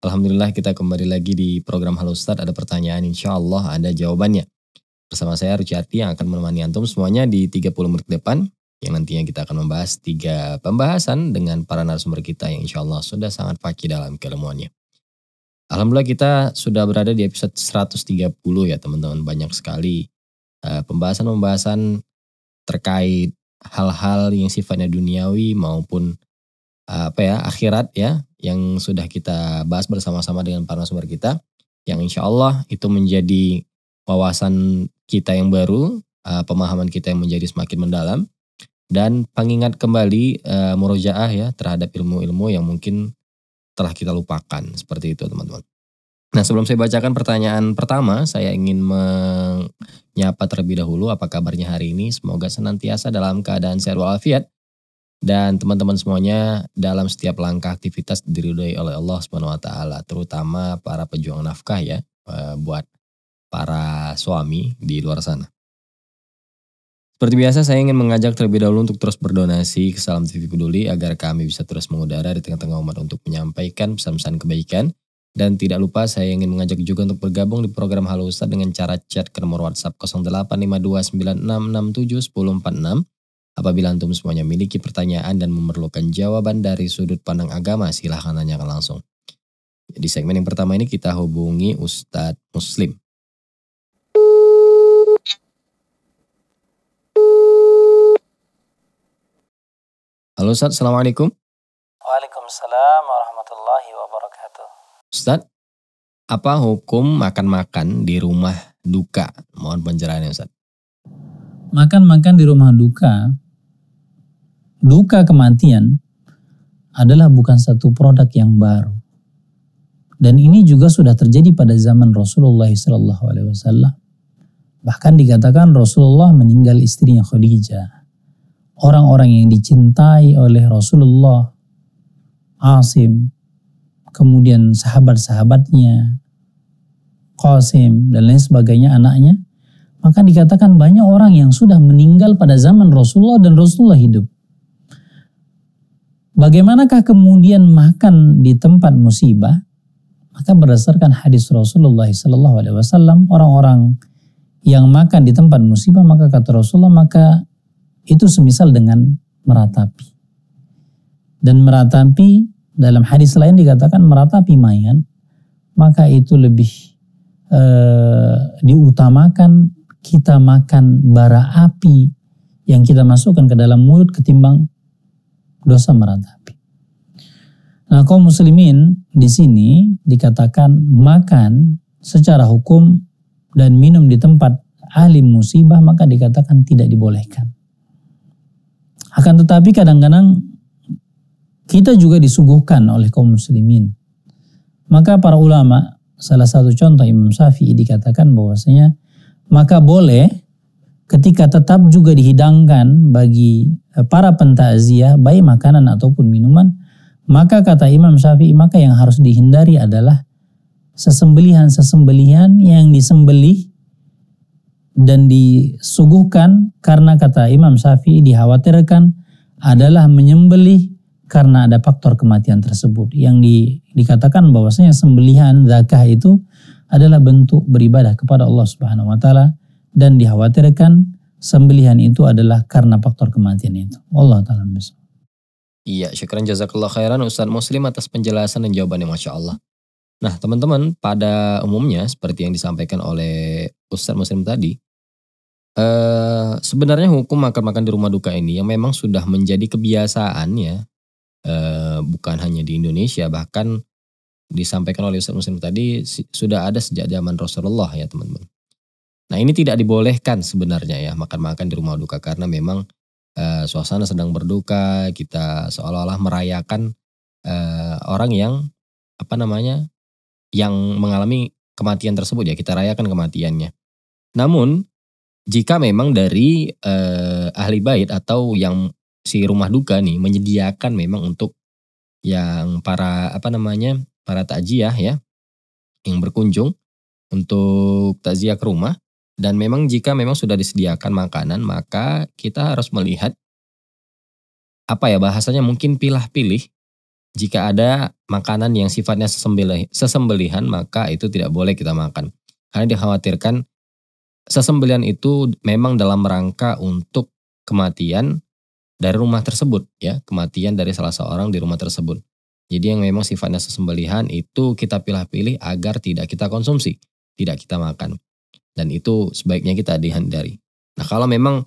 Alhamdulillah kita kembali lagi di program Halo Ustaz. Ada pertanyaan insya Allah ada jawabannya. Bersama saya Ruciati yang akan menemani Antum semuanya di 30 menit depan. Yang nantinya kita akan membahas tiga pembahasan dengan para narasumber kita yang insya Allah sudah sangat fakih dalam keilmuannya. Alhamdulillah kita sudah berada di episode 130 ya teman-teman. Banyak sekali eh, pembahasan-pembahasan terkait hal-hal yang sifatnya duniawi maupun apa ya akhirat ya yang sudah kita bahas bersama-sama dengan para sumber kita yang insya Allah itu menjadi wawasan kita yang baru uh, pemahaman kita yang menjadi semakin mendalam dan pengingat kembali uh, murojaah ya terhadap ilmu-ilmu yang mungkin telah kita lupakan seperti itu teman-teman. Nah sebelum saya bacakan pertanyaan pertama saya ingin menyapa terlebih dahulu apa kabarnya hari ini semoga senantiasa dalam keadaan sehat walafiat dan teman-teman semuanya dalam setiap langkah aktivitas diridhoi oleh Allah Subhanahu wa taala, terutama para pejuang nafkah ya, e, buat para suami di luar sana. Seperti biasa saya ingin mengajak terlebih dahulu untuk terus berdonasi ke Salam TV Peduli agar kami bisa terus mengudara di tengah-tengah umat untuk menyampaikan pesan-pesan kebaikan. Dan tidak lupa saya ingin mengajak juga untuk bergabung di program Halo Ustaz dengan cara chat ke nomor WhatsApp 085296671046 Apabila antum semuanya memiliki pertanyaan dan memerlukan jawaban dari sudut pandang agama, silahkan tanyakan langsung. Di segmen yang pertama ini kita hubungi Ustadz Muslim. Halo Ustadz, Assalamualaikum. Waalaikumsalam warahmatullahi wabarakatuh. Ustadz, apa hukum makan-makan di rumah duka? Mohon penjelasannya Ustadz. Makan-makan di rumah duka duka kematian adalah bukan satu produk yang baru. Dan ini juga sudah terjadi pada zaman Rasulullah SAW. Bahkan dikatakan Rasulullah meninggal istrinya Khadijah. Orang-orang yang dicintai oleh Rasulullah, Asim, kemudian sahabat-sahabatnya, Qasim, dan lain sebagainya anaknya. Maka dikatakan banyak orang yang sudah meninggal pada zaman Rasulullah dan Rasulullah hidup. Bagaimanakah kemudian makan di tempat musibah? Maka berdasarkan hadis Rasulullah Sallallahu Alaihi Wasallam, orang-orang yang makan di tempat musibah maka kata Rasulullah maka itu semisal dengan meratapi. Dan meratapi dalam hadis lain dikatakan meratapi mayan maka itu lebih e, diutamakan kita makan bara api yang kita masukkan ke dalam mulut ketimbang dosa meratapi. Nah, kaum muslimin di sini dikatakan makan secara hukum dan minum di tempat ahli musibah maka dikatakan tidak dibolehkan. Akan tetapi kadang-kadang kita juga disuguhkan oleh kaum muslimin. Maka para ulama, salah satu contoh Imam Syafi'i dikatakan bahwasanya maka boleh ketika tetap juga dihidangkan bagi eh, para pentakziah baik makanan ataupun minuman maka kata Imam Syafi'i maka yang harus dihindari adalah sesembelihan-sesembelihan yang disembelih dan disuguhkan karena kata Imam Syafi'i dikhawatirkan adalah menyembelih karena ada faktor kematian tersebut yang di, dikatakan bahwasanya sembelihan zakah itu adalah bentuk beribadah kepada Allah Subhanahu wa taala dan dikhawatirkan sembelihan itu adalah karena faktor kematian itu. Allah taala besok. Iya, syukran jazakallah khairan Ustaz Muslim atas penjelasan dan jawabannya Masya Allah. Nah teman-teman, pada umumnya seperti yang disampaikan oleh Ustaz Muslim tadi, eh, sebenarnya hukum makan-makan di rumah duka ini yang memang sudah menjadi kebiasaan ya, eh, bukan hanya di Indonesia, bahkan disampaikan oleh Ustaz Muslim tadi sudah ada sejak zaman Rasulullah ya teman-teman. Nah ini tidak dibolehkan sebenarnya ya makan-makan di rumah duka karena memang e, suasana sedang berduka kita seolah-olah merayakan e, orang yang apa namanya yang mengalami kematian tersebut ya kita rayakan kematiannya. Namun jika memang dari e, ahli bait atau yang si rumah duka nih menyediakan memang untuk yang para apa namanya para takjiah ya yang berkunjung untuk takziah ke rumah dan memang jika memang sudah disediakan makanan, maka kita harus melihat apa ya bahasanya mungkin pilah-pilih. Jika ada makanan yang sifatnya sesembelih, sesembelihan, maka itu tidak boleh kita makan. Karena dikhawatirkan sesembelihan itu memang dalam rangka untuk kematian dari rumah tersebut ya, kematian dari salah seorang di rumah tersebut. Jadi yang memang sifatnya sesembelihan itu kita pilih-pilih agar tidak kita konsumsi, tidak kita makan dan itu sebaiknya kita dihindari. Nah kalau memang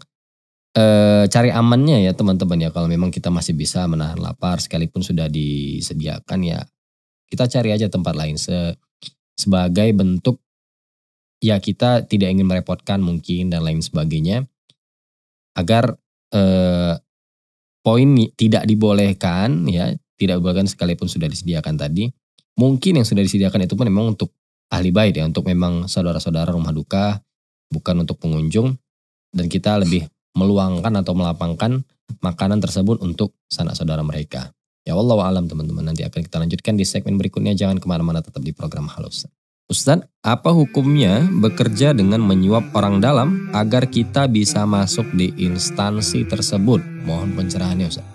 e, cari amannya ya teman-teman ya kalau memang kita masih bisa menahan lapar sekalipun sudah disediakan ya kita cari aja tempat lain se sebagai bentuk ya kita tidak ingin merepotkan mungkin dan lain sebagainya agar e, poin tidak dibolehkan ya tidak bahkan sekalipun sudah disediakan tadi mungkin yang sudah disediakan itu pun memang untuk ahli bait ya untuk memang saudara-saudara rumah duka bukan untuk pengunjung dan kita lebih meluangkan atau melapangkan makanan tersebut untuk sanak saudara mereka. Ya Allah alam teman-teman nanti akan kita lanjutkan di segmen berikutnya jangan kemana-mana tetap di program halus. Ustadz, apa hukumnya bekerja dengan menyuap orang dalam agar kita bisa masuk di instansi tersebut? Mohon pencerahannya Ustadz.